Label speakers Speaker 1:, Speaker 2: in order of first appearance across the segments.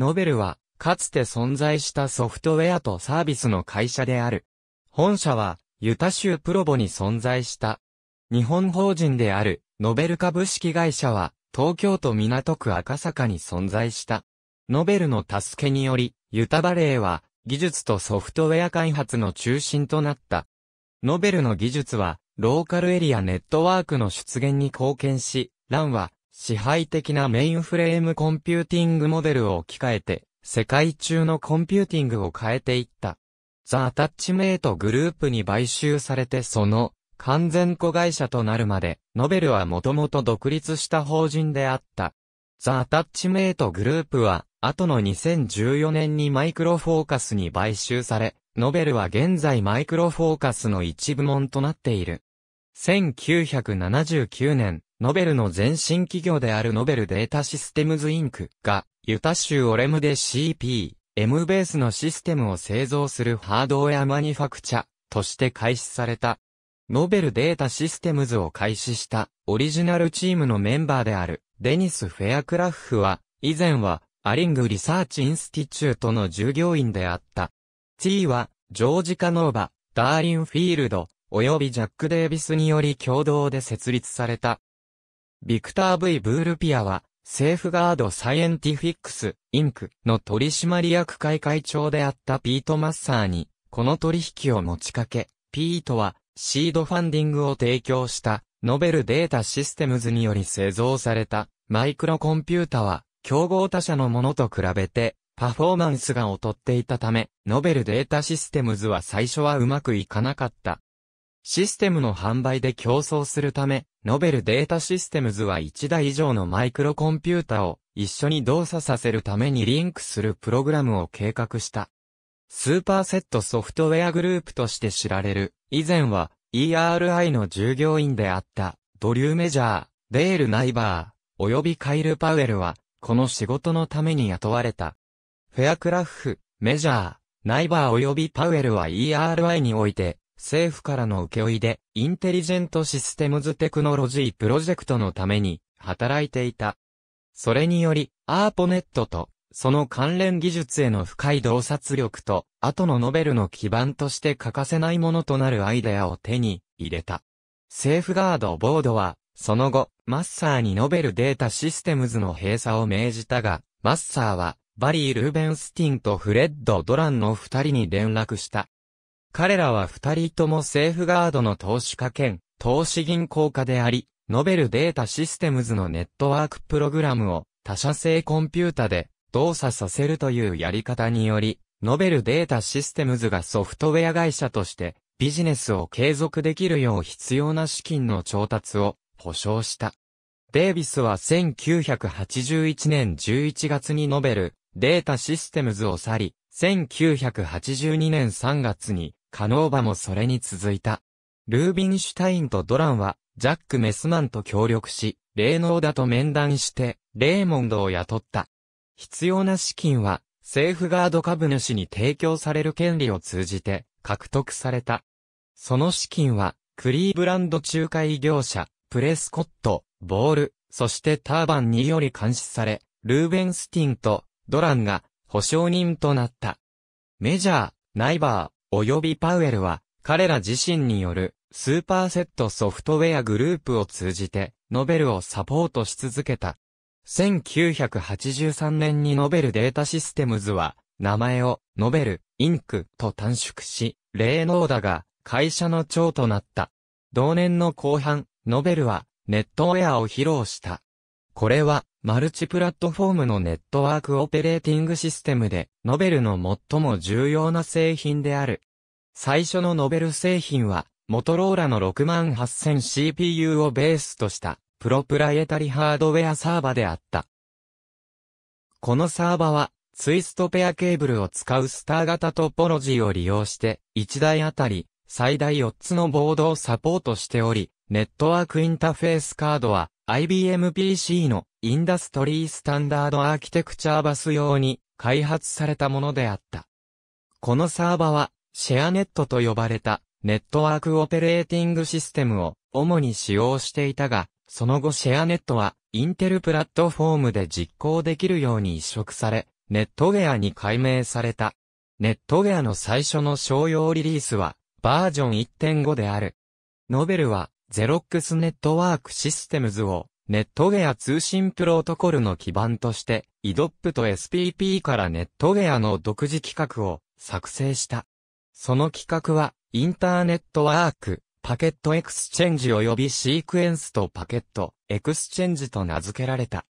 Speaker 1: ノベルは、かつて存在したソフトウェアとサービスの会社である。本社は、ユタ州プロボに存在した。日本法人である、ノベル株式会社は、東京都港区赤坂に存在した。ノベルの助けにより、ユタバレーは、技術とソフトウェア開発の中心となった。ノベルの技術は、ローカルエリアネットワークの出現に貢献し、ランは、支配的なメインフレームコンピューティングモデルを置き換えて、世界中のコンピューティングを変えていった。ザ・アタッチメイトグループに買収されてその完全子会社となるまで、ノベルはもともと独立した法人であった。ザ・アタッチメイトグループは、後の2014年にマイクロフォーカスに買収され、ノベルは現在マイクロフォーカスの一部門となっている。1979年、ノベルの前身企業であるノベルデータシステムズインクが、ユタ州オレムで CP、M ベースのシステムを製造するハードウェアマニファクチャとして開始された。ノベルデータシステムズを開始したオリジナルチームのメンバーであるデニス・フェアクラフは、以前はアリングリサーチインスティチュートの従業員であった。T は、ジョージ・カノーバ、ダーリン・フィールド、及びジャック・デービスにより共同で設立された。ビクター・ V・ ブールピアは、セーフガード・サイエンティフィックス、インクの取締役会会長であったピート・マッサーに、この取引を持ちかけ、ピートは、シードファンディングを提供した、ノベルデータシステムズにより製造された、マイクロコンピュータは、競合他社のものと比べて、パフォーマンスが劣っていたため、ノベルデータシステムズは最初はうまくいかなかった。システムの販売で競争するため、ノベルデータシステムズは1台以上のマイクロコンピュータを一緒に動作させるためにリンクするプログラムを計画した。スーパーセットソフトウェアグループとして知られる、以前は ERI の従業員であったドリュー・メジャー、デール・ナイバー、及びカイル・パウエルは、この仕事のために雇われた。フェアクラフ、メジャー、ナイバー及びパウエルは ERI において、政府からの請負で、インテリジェントシステムズテクノロジープロジェクトのために、働いていた。それにより、アーポネットと、その関連技術への深い洞察力と、後のノベルの基盤として欠かせないものとなるアイデアを手に入れた。セーフガードボードは、その後、マッサーにノベルデータシステムズの閉鎖を命じたが、マッサーは、バリー・ルーベンスティンとフレッド・ドランの二人に連絡した。彼らは二人ともセーフガードの投資家兼、投資銀行家であり、ノベルデータシステムズのネットワークプログラムを他社製コンピュータで動作させるというやり方により、ノベルデータシステムズがソフトウェア会社としてビジネスを継続できるよう必要な資金の調達を保証した。デイビスは1981年11月にノベルデータシステムズを去り、1982年3月にカノーバもそれに続いた。ルービンシュタインとドランは、ジャック・メスマンと協力し、霊能だと面談して、レーモンドを雇った。必要な資金は、セーフガード株主に提供される権利を通じて、獲得された。その資金は、クリーブランド仲介業者、プレスコット、ボール、そしてターバンにより監視され、ルーベンスティンとドランが保証人となった。メジャー、ナイバー、及びパウエルは、彼ら自身による、スーパーセットソフトウェアグループを通じて、ノベルをサポートし続けた。1983年にノベルデータシステムズは、名前を、ノベル、インクと短縮し、霊能だが、会社の長となった。同年の後半、ノベルは、ネットウェアを披露した。これは、マルチプラットフォームのネットワークオペレーティングシステムで、ノベルの最も重要な製品である。最初のノベル製品は、モトローラの 68000CPU をベースとしたプロプライエタリハードウェアサーバであった。このサーバは、ツイストペアケーブルを使うスター型トポロジーを利用して、1台あたり、最大4つのボードをサポートしており、ネットワークインターフェースカードは、IBM PC のインダストリースタンダードアーキテクチャーバス用に開発されたものであった。このサーバはシェアネットと呼ばれたネットワークオペレーティングシステムを主に使用していたが、その後シェアネットはインテルプラットフォームで実行できるように移植され、ネットウェアに改名された。ネットウェアの最初の商用リリースはバージョン1.5である。ノベルはゼロックスネットワークシステムズをネットウェア通信プロトコルの基盤として、イ d o p と SPP からネットウェアの独自規格を作成した。その規格は、インターネットワーク、パケットエクスチェンジ及びシークエンスとパケット、エクスチェンジと名付けられた。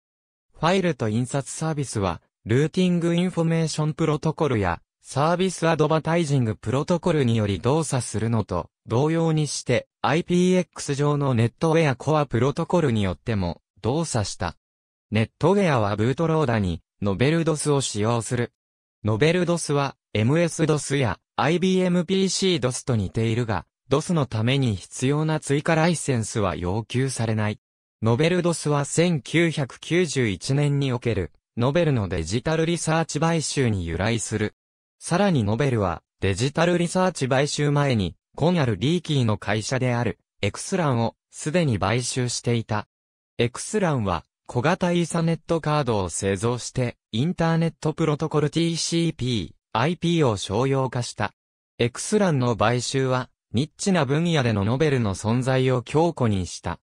Speaker 1: ファイルと印刷サービスは、ルーティングインフォメーションプロトコルや、サービスアドバタイジングプロトコルにより動作するのと、同様にして IPX 上のネットウェアコアプロトコルによっても動作した。ネットウェアはブートローダにノベルドスを使用する。ノベルドスは MS-DOS や IBM PC-DOS と似ているが、DOS のために必要な追加ライセンスは要求されない。ノベルドスは1991年におけるノベルのデジタルリサーチ買収に由来する。さらにノベルはデジタルリサーチ買収前にコンヤル・リーキーの会社である、エクスランをすでに買収していた。エクスランは、小型イーサネットカードを製造して、インターネットプロトコル TCP、IP を商用化した。エクスランの買収は、ニッチな分野でのノベルの存在を強固にした。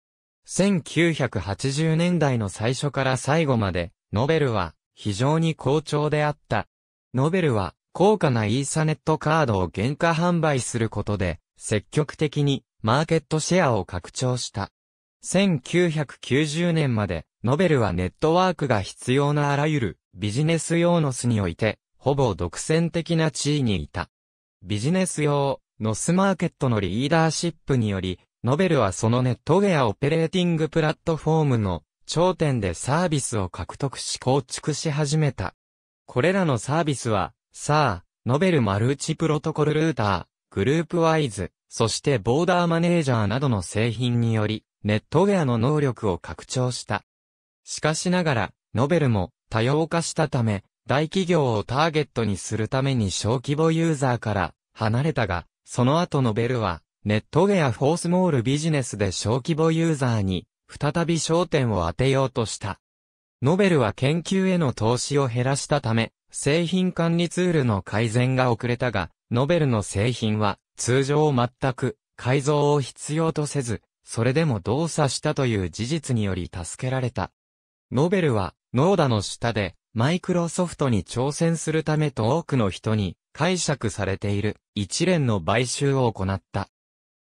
Speaker 1: 1980年代の最初から最後まで、ノベルは非常に好調であった。ノベルは高価なイーサネットカードを原価販売することで、積極的にマーケットシェアを拡張した。1990年まで、ノベルはネットワークが必要なあらゆるビジネス用の巣において、ほぼ独占的な地位にいた。ビジネス用ノスマーケットのリーダーシップにより、ノベルはそのネットウェアオペレーティングプラットフォームの頂点でサービスを獲得し構築し始めた。これらのサービスは、さあ、ノベルマルチプロトコルルーター、グループワイズ、そしてボーダーマネージャーなどの製品により、ネットウェアの能力を拡張した。しかしながら、ノベルも多様化したため、大企業をターゲットにするために小規模ユーザーから離れたが、その後ノベルは、ネットウェアフォースモールビジネスで小規模ユーザーに、再び焦点を当てようとした。ノベルは研究への投資を減らしたため、製品管理ツールの改善が遅れたが、ノベルの製品は、通常全く改造を必要とせず、それでも動作したという事実により助けられた。ノベルは、ノーダの下で、マイクロソフトに挑戦するためと多くの人に解釈されている一連の買収を行った。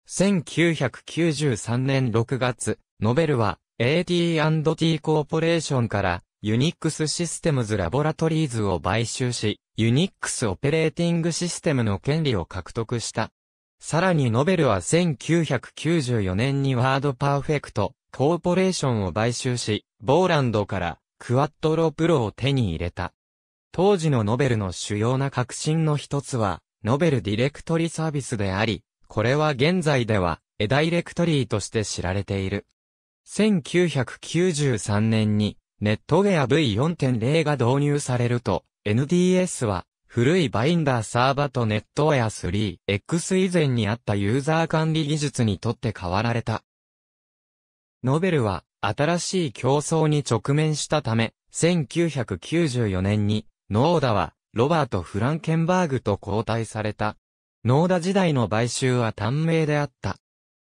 Speaker 1: 1993年6月、ノベルは AT&T コーポレーションからユニックスシステムズラボラトリーズを買収し、Unix オペレーティングシステムの権利を獲得した。さらにノベルは1994年にワードパーフェクト、コーポレーションを買収し、ボーランドからクワットロプロを手に入れた。当時のノベルの主要な革新の一つは、ノベルディレクトリサービスであり、これは現在では、エダイレクトリーとして知られている。1993年に、ネットウェア V4.0 が導入されると、NDS は、古いバインダーサーバとネットウェア 3X 以前にあったユーザー管理技術にとって変わられた。ノベルは、新しい競争に直面したため、1994年に、ノーダは、ロバート・フランケンバーグと交代された。ノーダ時代の買収は短命であった。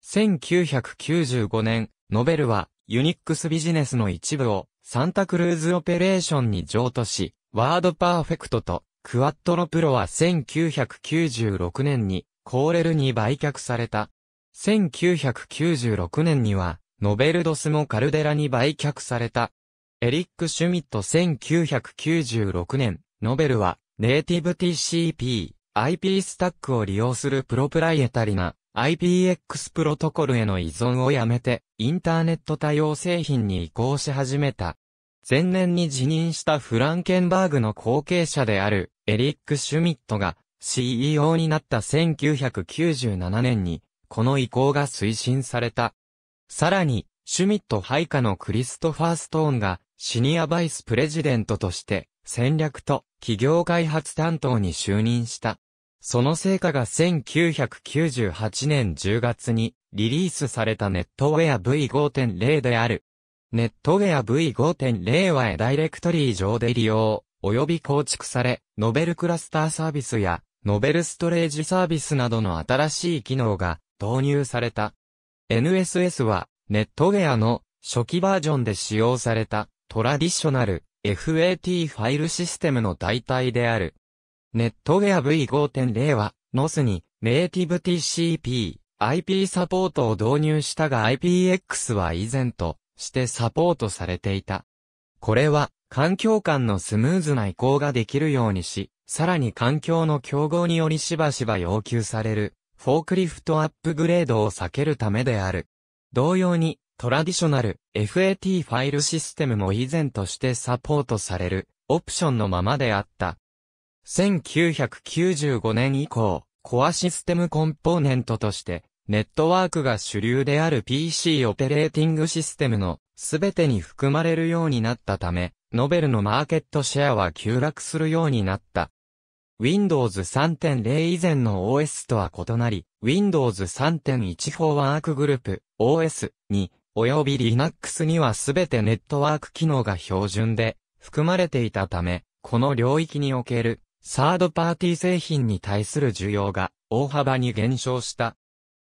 Speaker 1: 1995年、ノベルは、ユニックスビジネスの一部を、サンタクルーズオペレーションに譲渡し、ワードパーフェクトとクワットロプロは1996年にコーレルに売却された。1996年にはノベルドスもカルデラに売却された。エリック・シュミット1996年、ノベルはネイティブ TCP、IP スタックを利用するプロプライエタリな IPX プロトコルへの依存をやめてインターネット多様製品に移行し始めた。前年に辞任したフランケンバーグの後継者であるエリック・シュミットが CEO になった1997年にこの意向が推進された。さらに、シュミット配下のクリストファー・ストーンがシニアバイスプレジデントとして戦略と企業開発担当に就任した。その成果が1998年10月にリリースされたネットウェア V5.0 であるネットウェア V5.0 はダイレクトリー上で利用、及び構築され、ノベルクラスターサービスや、ノベルストレージサービスなどの新しい機能が導入された。NSS は、ネットウェアの初期バージョンで使用されたトラディショナル FAT ファイルシステムの代替である。ネットウェア V5.0 は NOS にネイティブ TCP、IP サポートを導入したが IPX は以前としてサポートされていた。これは、環境間のスムーズな移行ができるようにし、さらに環境の競合によりしばしば要求される、フォークリフトアップグレードを避けるためである。同様に、トラディショナル FAT ファイルシステムも以前としてサポートされるオプションのままであった。1995年以降、コアシステムコンポーネントとしてネットワークが主流である PC オペレーティングシステムの全てに含まれるようになったため、ノベルのマーケットシェアは急落するようになった。Windows 3.0以前の OS とは異なり、Windows 3.1 f ワークグループ OS に、及び Linux には全てネットワーク機能が標準で含まれていたため、この領域におけるサードパーティー製品に対する需要が大幅に減少した。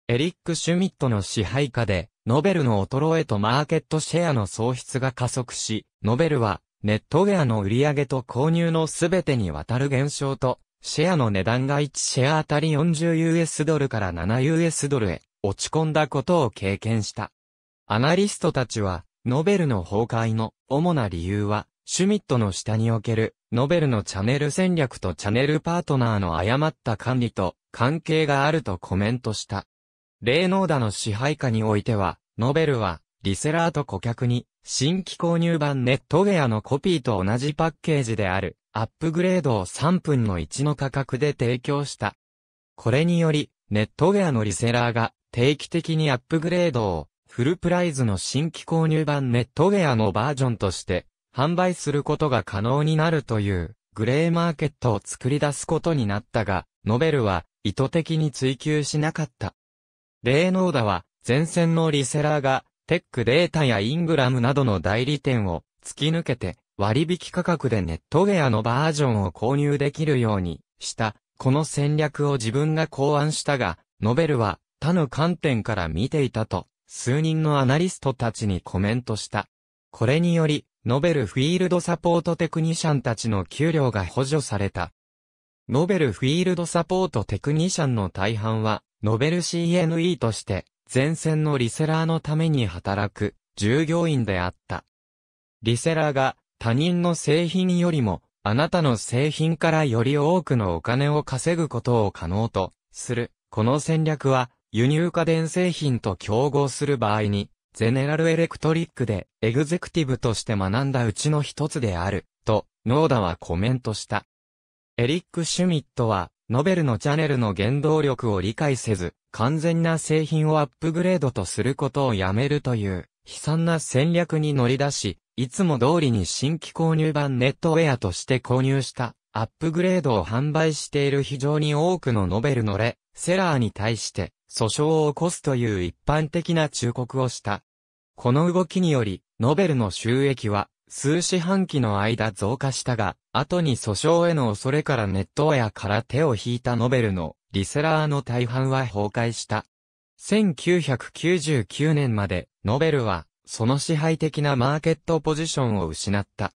Speaker 1: エリック・シュミットの支配下で、ノベルの衰えとマーケットシェアの喪失が加速し、ノベルは、ネットウェアの売上と購入のすべてにわたる減少と、シェアの値段が1シェアあたり 40US ドルから 7US ドルへ落ち込んだことを経験した。アナリストたちは、ノベルの崩壊の主な理由は、シュミットの下における、ノベルのチャンネル戦略とチャンネルパートナーの誤った管理と関係があるとコメントした。霊能打の支配下においては、ノベルは、リセラーと顧客に、新規購入版ネットウェアのコピーと同じパッケージである、アップグレードを3分の1の価格で提供した。これにより、ネットウェアのリセラーが、定期的にアップグレードを、フルプライズの新規購入版ネットウェアのバージョンとして、販売することが可能になるという、グレーマーケットを作り出すことになったが、ノベルは、意図的に追求しなかった。レーノーダは、前線のリセラーが、テックデータやイングラムなどの代理店を突き抜けて、割引価格でネットウェアのバージョンを購入できるようにした、この戦略を自分が考案したが、ノベルは他の観点から見ていたと、数人のアナリストたちにコメントした。これにより、ノベルフィールドサポートテクニシャンたちの給料が補助された。ノベルフィールドサポートテクニシャンの大半は、ノベル CNE として、前線のリセラーのために働く、従業員であった。リセラーが、他人の製品よりも、あなたの製品からより多くのお金を稼ぐことを可能とする。この戦略は、輸入家電製品と競合する場合に、ゼネラルエレクトリックでエグゼクティブとして学んだうちの一つである、と、ノーダはコメントした。エリック・シュミットは、ノベルのチャネルの原動力を理解せず、完全な製品をアップグレードとすることをやめるという、悲惨な戦略に乗り出し、いつも通りに新規購入版ネットウェアとして購入した、アップグレードを販売している非常に多くのノベルのレ、セラーに対して、訴訟を起こすという一般的な忠告をした。この動きにより、ノベルの収益は、数四半期の間増加したが、後に訴訟への恐れからネットやから手を引いたノベルのリセラーの大半は崩壊した。1999年まで、ノベルは、その支配的なマーケットポジションを失った。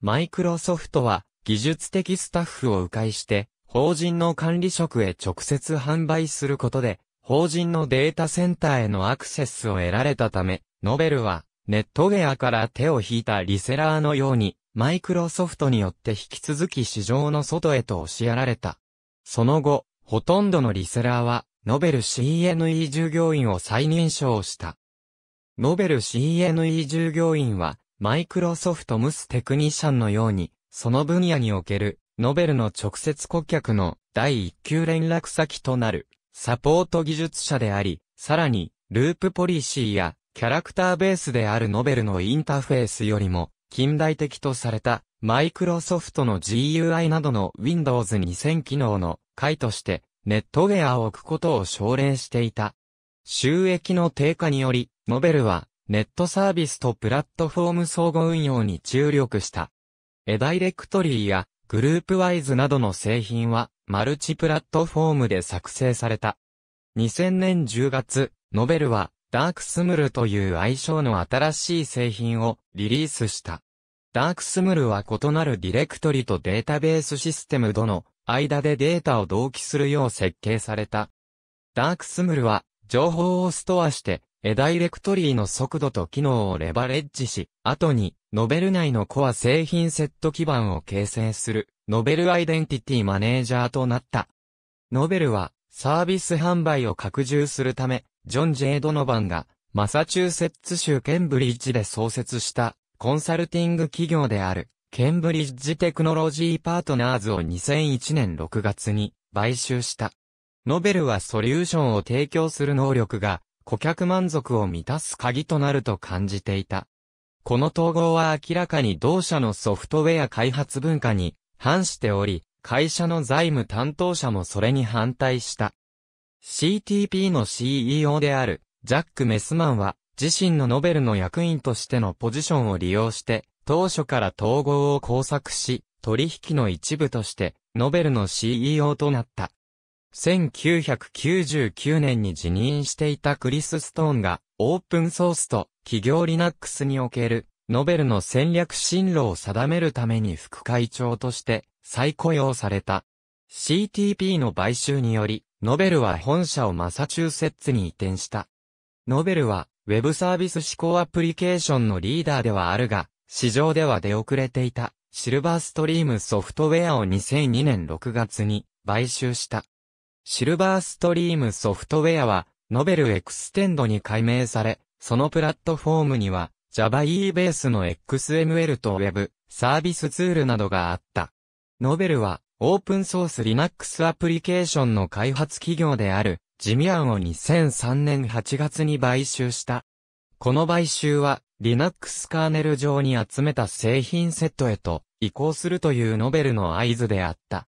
Speaker 1: マイクロソフトは、技術的スタッフを迂回して、法人の管理職へ直接販売することで、法人のデータセンターへのアクセスを得られたため、ノベルは、ネットウェアから手を引いたリセラーのように、マイクロソフトによって引き続き市場の外へと押しやられた。その後、ほとんどのリセラーは、ノベル CNE 従業員を再認証した。ノベル CNE 従業員は、マイクロソフトムステクニシャンのように、その分野における、ノベルの直接顧客の第一級連絡先となる、サポート技術者であり、さらに、ループポリシーやキャラクターベースであるノベルのインターフェースよりも、近代的とされた、マイクロソフトの GUI などの Windows 2000機能の回として、ネットウェアを置くことを奨励していた。収益の低下により、ノベルは、ネットサービスとプラットフォーム総合運用に注力した。エダイレクトリーや、グループワイズなどの製品は、マルチプラットフォームで作成された。2000年10月、ノベルは、ダークスムルという愛称の新しい製品をリリースした。ダークスムルは異なるディレクトリとデータベースシステムとの間でデータを同期するよう設計された。ダークスムルは情報をストアして、エダイレクトリーの速度と機能をレバレッジし、後に、ノベル内のコア製品セット基盤を形成する、ノベルアイデンティティマネージャーとなった。ノベルは、サービス販売を拡充するため、ジョン・ジェイ・ドノバンが、マサチューセッツ州ケンブリッジで創設したコンサルティング企業であるケンブリッジテクノロジーパートナーズを2001年6月に買収した。ノベルはソリューションを提供する能力が顧客満足を満たす鍵となると感じていた。この統合は明らかに同社のソフトウェア開発文化に反しており、会社の財務担当者もそれに反対した。CTP の CEO である、ジャック・メスマンは、自身のノベルの役員としてのポジションを利用して、当初から統合を工作し、取引の一部として、ノベルの CEO となった。1999年に辞任していたクリス・ストーンが、オープンソースと企業リナックスにおける、ノベルの戦略進路を定めるために副会長として再雇用された。CTP の買収により、ノベルは本社をマサチューセッツに移転した。ノベルは、ウェブサービス試行アプリケーションのリーダーではあるが、市場では出遅れていた、シルバーストリームソフトウェアを2002年6月に買収した。シルバーストリームソフトウェアは、ノベルエクステンドに改名され、そのプラットフォームには、Java E ベースの XML と Web、サービスツールなどがあった。ノベルは、オープンソース Linux アプリケーションの開発企業である、ジミアンを2003年8月に買収した。この買収は、Linux カーネル上に集めた製品セットへと移行するというノベルの合図であった。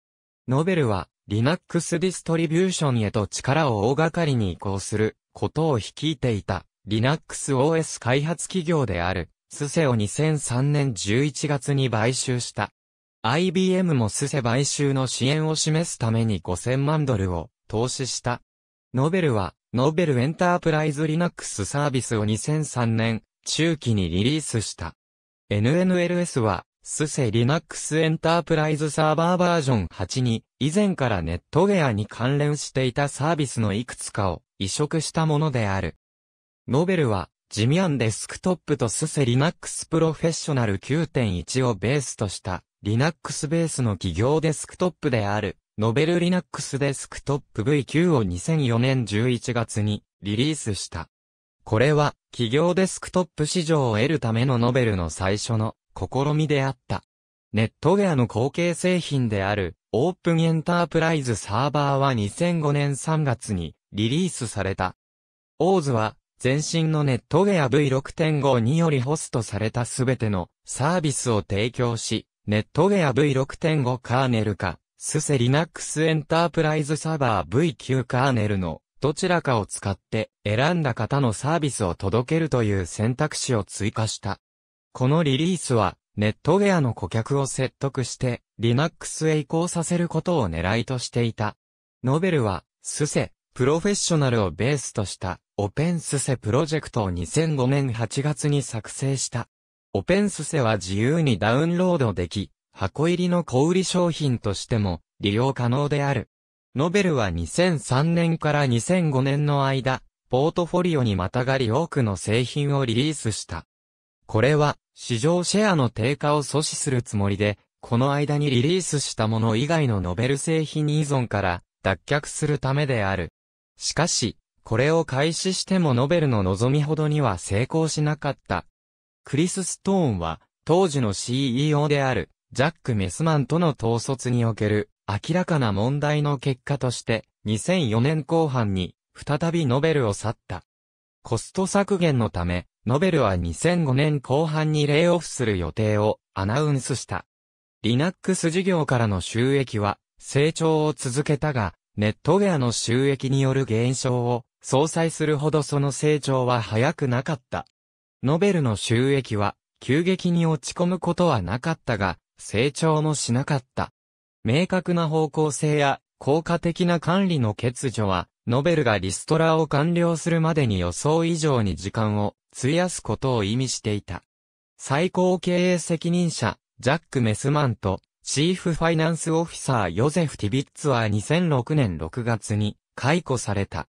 Speaker 1: ノベルは、Linux ディストリビューションへと力を大掛かりに移行することを率いていた、Linux OS 開発企業である、スセを2003年11月に買収した。IBM もスセ買収の支援を示すために5000万ドルを投資した。ノベルは、ノーベルエンタープライズリナックスサービスを2003年、中期にリリースした。NNLS は、スセリナックスエンタープライズサーバーバージョン8に、以前からネットウェアに関連していたサービスのいくつかを移植したものである。ノベルは、ジミアンデスクトップとスセリナックスプロフェッショナル9.1をベースとした Linux ベースの企業デスクトップである、ノベル Linux デスクトップ V9 を2004年11月にリリースした。これは、企業デスクトップ市場を得るためのノベルの最初の試みであった。ネットウェアの後継製品である、オープンエンタープライズサーバーは2005年3月にリリースされた。オーズは、前身のネットウェア V6.5 によりホストされたすべてのサービスを提供し、ネットウェア V6.5 カーネルか、スセリナックスエンタープライズサーバー V9 カーネルのどちらかを使って選んだ方のサービスを届けるという選択肢を追加した。このリリースはネットウェアの顧客を説得して Linux へ移行させることを狙いとしていた。ノベルはスセ、プロフェッショナルをベースとしたオペンスセプロジェクトを2005年8月に作成した。オペンスセは自由にダウンロードでき、箱入りの小売商品としても利用可能である。ノベルは2003年から2005年の間、ポートフォリオにまたがり多くの製品をリリースした。これは、市場シェアの低下を阻止するつもりで、この間にリリースしたもの以外のノベル製品依存から脱却するためである。しかし、これを開始してもノベルの望みほどには成功しなかった。クリス・ストーンは、当時の CEO である、ジャック・メスマンとの統率における、明らかな問題の結果として、2004年後半に、再びノベルを去った。コスト削減のため、ノベルは2005年後半にレイオフする予定をアナウンスした。Linux 事業からの収益は成長を続けたが、ネットウェアの収益による減少を相殺するほどその成長は早くなかった。ノベルの収益は、急激に落ち込むことはなかったが、成長もしなかった。明確な方向性や効果的な管理の欠如は、ノベルがリストラを完了するまでに予想以上に時間を費やすことを意味していた。最高経営責任者、ジャック・メスマンと、チーフファイナンスオフィサーヨゼフ・ティビッツは2006年6月に解雇された。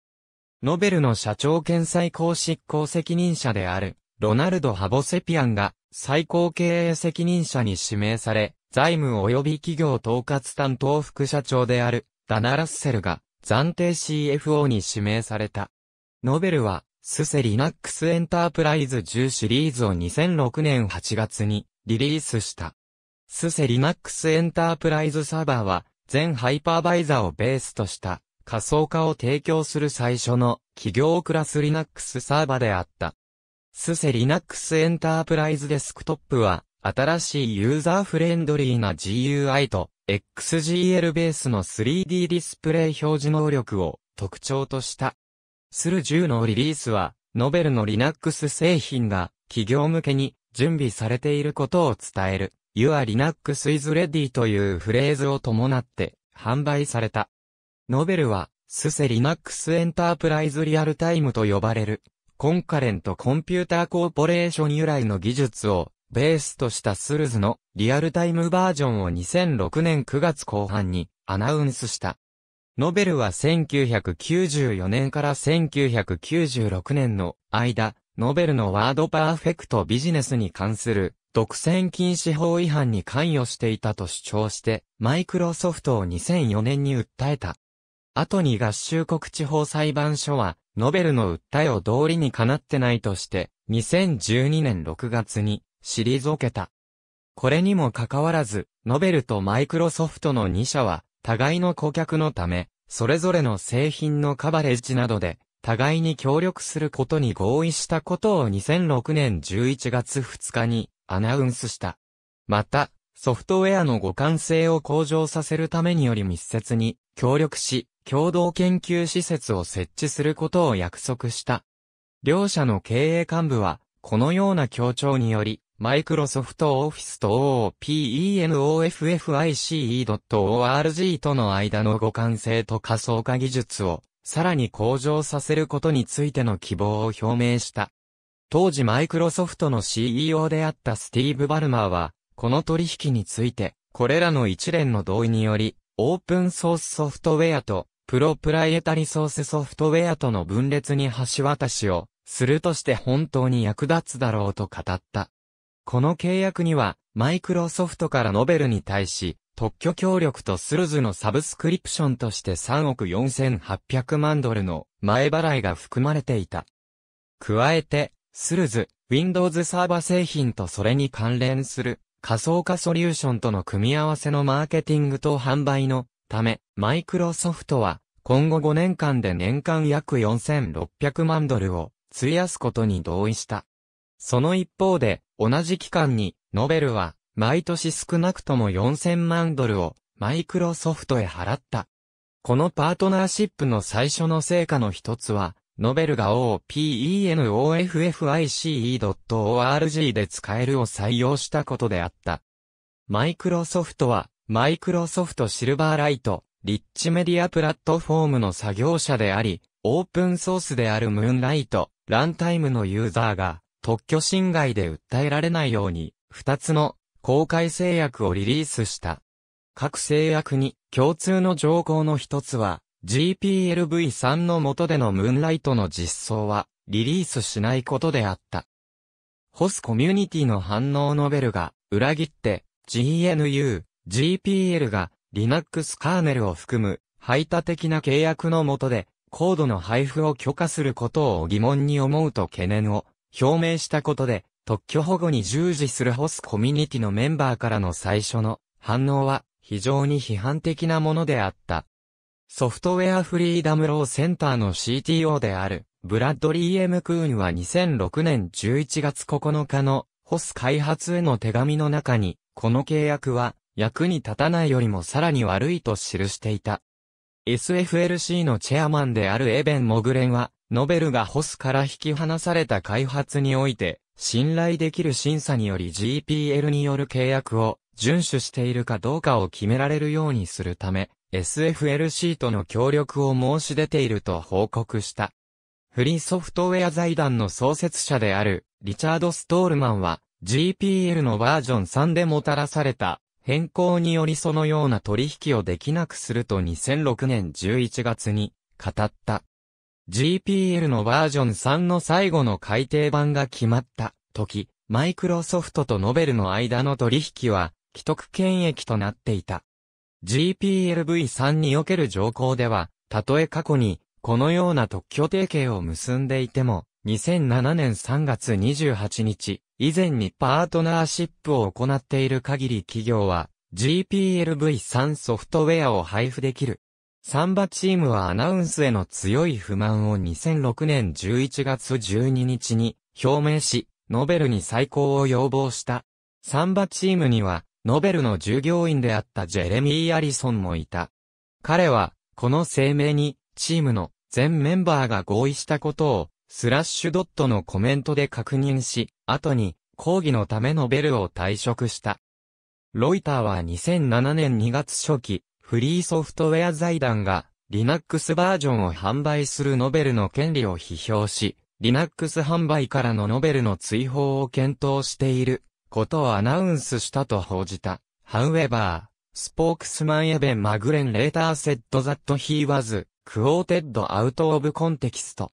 Speaker 1: ノベルの社長兼最高執行責任者であるロナルド・ハボセピアンが最高経営責任者に指名され、財務及び企業統括担当副社長であるダナ・ラッセルが暫定 CFO に指名された。ノベルは、スセリナックスエンタープライズ10シリーズを2006年8月にリリースした。スセリナックスエンタープライズサーバーは、全ハイパーバイザーをベースとした仮想化を提供する最初の企業クラスリナックスサーバーであった。スセ Linux エンタープライズデスクトップは、新しいユーザーフレンドリーな GUI と XGL ベースの 3D ディスプレイ表示能力を特徴とした。スル10のリリースは、ノベルの Linux 製品が企業向けに準備されていることを伝える Your Linux is ready というフレーズを伴って販売された。ノベルは、スセ Linux エンタープライズリアルタイムと呼ばれるコンカレントコンピューターコーポレーション由来の技術をベースとしたスルズのリアルタイムバージョンを2006年9月後半にアナウンスした。ノベルは1994年から1996年の間、ノベルのワードパーフェクトビジネスに関する独占禁止法違反に関与していたと主張して、マイクロソフトを2004年に訴えた。後に合衆国地方裁判所は、ノベルの訴えを通りにかなってないとして、2012年6月に、退けた。これにもかかわらず、ノベルとマイクロソフトの2社は、互いの顧客のため、それぞれの製品のカバレッジなどで、互いに協力することに合意したことを2006年11月2日にアナウンスした。また、ソフトウェアの互換性を向上させるためにより密接に協力し、共同研究施設を設置することを約束した。両社の経営幹部は、このような協調により、マイクロソフトオフィスと OOPENOFFICE.org との間の互換性と仮想化技術を、さらに向上させることについての希望を表明した。当時マイクロソフトの CEO であったスティーブ・バルマーは、この取引について、これらの一連の同意により、オープンソースソフトウェアとプロプライエタリソースソフトウェアとの分裂に橋渡しをするとして本当に役立つだろうと語った。この契約には、マイクロソフトからノベルに対し、特許協力とスルズのサブスクリプションとして3億4800万ドルの前払いが含まれていた。加えて、スルズ、Windows サーバ製品とそれに関連する仮想化ソリューションとの組み合わせのマーケティングと販売のため、マイクロソフトは、今後5年間で年間約4600万ドルを費やすことに同意した。その一方で、同じ期間に、ノベルは、毎年少なくとも4000万ドルを、マイクロソフトへ払った。このパートナーシップの最初の成果の一つは、ノベルが OpenOffice.org で使えるを採用したことであった。マイクロソフトは、マイクロソフトシルバーライト、リッチメディアプラットフォームの作業者であり、オープンソースであるムーンライト、ランタイムのユーザーが、特許侵害で訴えられないように、二つの公開制約をリリースした。各制約に共通の条項の一つは、GPLv3 の下でのムーンライトの実装は、リリースしないことであった。ホスコミュニティの反応ノベルが、裏切って、GNU、GPL が Linux カーネルを含む排他的な契約の下でコードの配布を許可することを疑問に思うと懸念を表明したことで特許保護に従事するホスコミュニティのメンバーからの最初の反応は非常に批判的なものであった。ソフトウェアフリーダムローセンターの CTO であるブラッドリー・エム・クーンは2006年11月9日のホス開発への手紙の中にこの契約は役に立たないよりもさらに悪いと記していた。SFLC のチェアマンであるエベン・モグレンは、ノベルがホスから引き離された開発において、信頼できる審査により GPL による契約を遵守しているかどうかを決められるようにするため、SFLC との協力を申し出ていると報告した。フリーソフトウェア財団の創設者であるリチャード・ストールマンは GPL のバージョン3でもたらされた変更によりそのような取引をできなくすると2006年11月に語った。GPL のバージョン3の最後の改訂版が決まった時、マイクロソフトとノベルの間の取引は既得権益となっていた。GPLv3 における条項では、たとえ過去にこのような特許提携を結んでいても、2007年3月28日、以前にパートナーシップを行っている限り企業は GPLv3 ソフトウェアを配布できる。サンバチームはアナウンスへの強い不満を2006年11月12日に表明し、ノベルに再考を要望した。サンバチームには、ノベルの従業員であったジェレミー・アリソンもいた。彼は、この声明に、チームの全メンバーが合意したことを、スラッシュドットのコメントで確認し、後に、抗議のためのベルを退職した。ロイターは2007年2月初期、フリーソフトウェア財団が、Linux バージョンを販売するノベルの権利を批評し、Linux 販売からのノベルの追放を検討していることをアナウンスしたと報じた。However, スポークスマンエベマグレン・レーター・セット・ザット・ヒー・ワズ、クオーテッド・アウト・オブ・コンテキスト。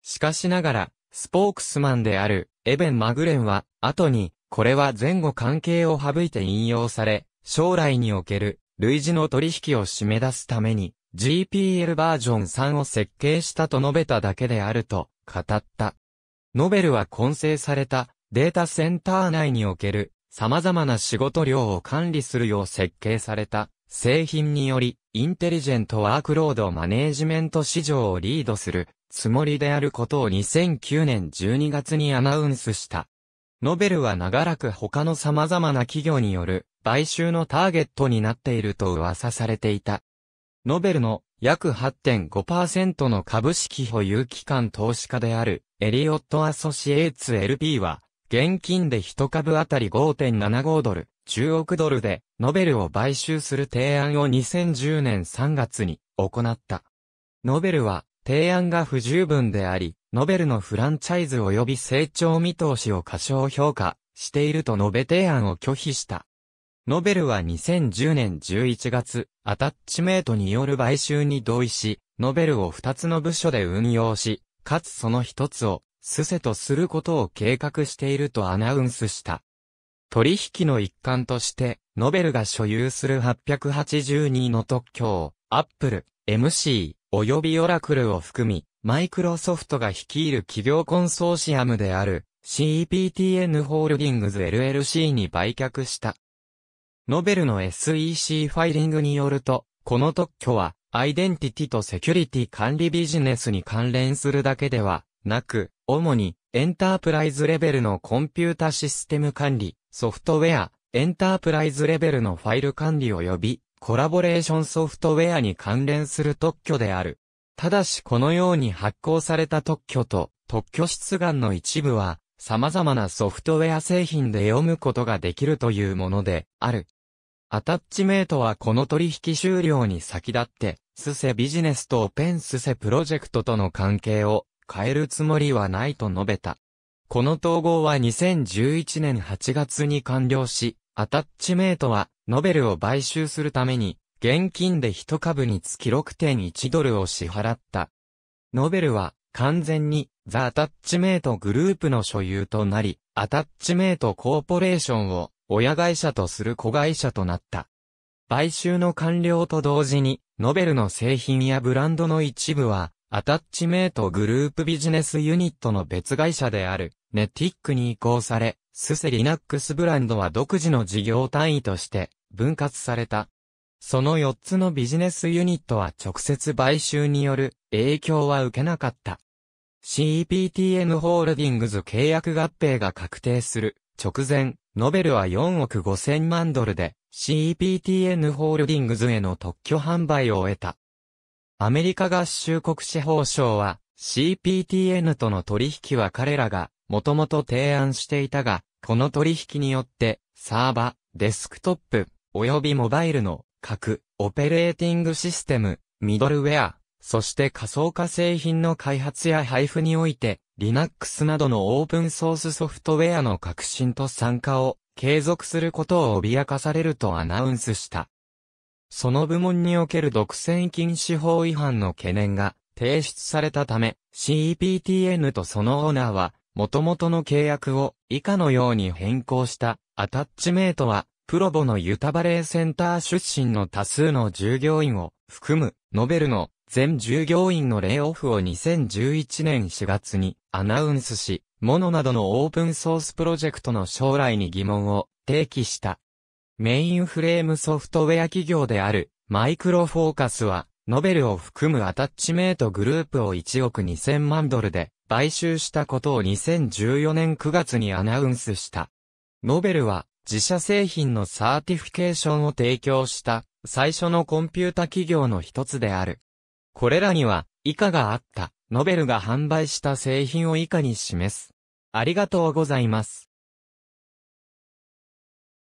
Speaker 1: しかしながら、スポークスマンである、エベン・マグレンは、後に、これは前後関係を省いて引用され、将来における、類似の取引を締め出すために、GPL バージョン3を設計したと述べただけであると、語った。ノベルは混成された、データセンター内における、様々な仕事量を管理するよう設計された、製品により、インテリジェントワークロードマネージメント市場をリードするつもりであることを2009年12月にアナウンスした。ノベルは長らく他の様々な企業による買収のターゲットになっていると噂されていた。ノベルの約8.5%の株式保有機関投資家であるエリオット・アソシエイツ LP は現金で1株あたり5.75ドル、10億ドルでノベルを買収する提案を2010年3月に行った。ノベルは提案が不十分であり、ノベルのフランチャイズ及び成長見通しを過小評価していると述べ提案を拒否した。ノベルは2010年11月、アタッチメイトによる買収に同意し、ノベルを2つの部署で運用し、かつその1つを、スセとすることを計画しているとアナウンスした。取引の一環として、ノベルが所有する882の特許を、アップル、MC、及びオラクルを含み、マイクロソフトが率いる企業コンソーシアムである CEPTN ホールディングズ LLC に売却した。ノベルの SEC ファイリングによると、この特許は、アイデンティティとセキュリティ管理ビジネスに関連するだけではなく、主にエンタープライズレベルのコンピュータシステム管理、ソフトウェア、エンタープライズレベルのファイル管理及びコラボレーションソフトウェアに関連する特許である。ただしこのように発行された特許と特許出願の一部は様々なソフトウェア製品で読むことができるというものである。アタッチメイトはこの取引終了に先立って、スセビジネスとペンスセプロジェクトとの関係を変えるつもりはないと述べた。この統合は2011年8月に完了し、アタッチメイトはノベルを買収するために、現金で一株につき6.1ドルを支払った。ノベルは、完全に、ザ・アタッチメイトグループの所有となり、アタッチメイトコーポレーションを、親会社とする子会社となった。買収の完了と同時に、ノベルの製品やブランドの一部は、アタッチメイトグループビジネスユニットの別会社である、ネティックに移行され、スセリナックスブランドは独自の事業単位として、分割された。その4つのビジネスユニットは直接買収による影響は受けなかった。CPTN ホールディングズ契約合併が確定する直前、ノベルは4億5千万ドルで CPTN ホールディングズへの特許販売を終えた。アメリカ合衆国司法省は CPTN との取引は彼らがもともと提案していたが、この取引によってサーバ、デスクトップ、及びモバイルの各オペレーティングシステム、ミドルウェア、そして仮想化製品の開発や配布において、Linux などのオープンソースソフトウェアの革新と参加を継続することを脅かされるとアナウンスした。その部門における独占禁止法違反の懸念が提出されたため、c p t n とそのオーナーは、元々の契約を以下のように変更した。アタッチメイトはプロボのユタバレーセンター出身の多数の従業員を含む、ノベルの全従業員のレイオフを2011年4月にアナウンスし、モノなどのオープンソースプロジェクトの将来に疑問を提起した。メインフレームソフトウェア企業であるマイクロフォーカスは、ノベルを含むアタッチメイトグループを1億2000万ドルで買収したことを2014年9月にアナウンスした。ノベルは自社製品のサーティフィケーションを提供した最初のコンピュータ企業の一つである。これらには以下があった。ノベルが販売した製品を以下に示す。ありがとうございます。